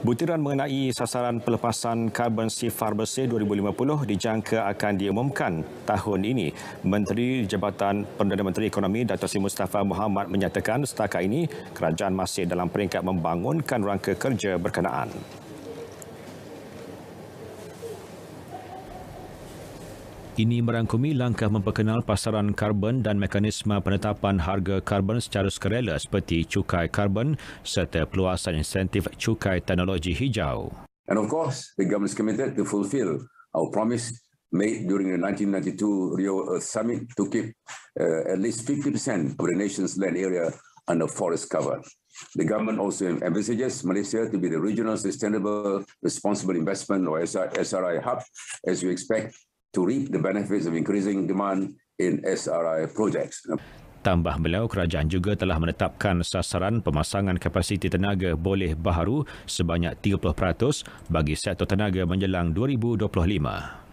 Butiran mengenai sasaran pelepasan karbon sifar bersih 2050 dijangka akan diumumkan tahun ini. Menteri Jabatan Perdana Menteri Ekonomi Dato' Sri Mustafa Muhammad menyatakan setakat ini kerajaan masih dalam peringkat membangunkan rangka kerja berkenaan. Ini merangkumi langkah memperkenal pasaran karbon dan mekanisme penetapan harga karbon secara sukarela seperti cukai karbon serta peluasan insentif cukai teknologi hijau. And of course, the government is committed to fulfill our promise made during the 1992 Rio Earth Summit to keep uh, at least 50% of the nation's land area under forest cover. The government also envisages Malaysia to be the regional sustainable responsible investment or SRI hub as we expect to reap the benefits of increasing demand in SRI projects. Tambah beliau, kerajaan juga telah menetapkan sasaran pemasangan kapasiti tenaga boleh baharu sebanyak 30% bagi sektor tenaga menjelang 2025.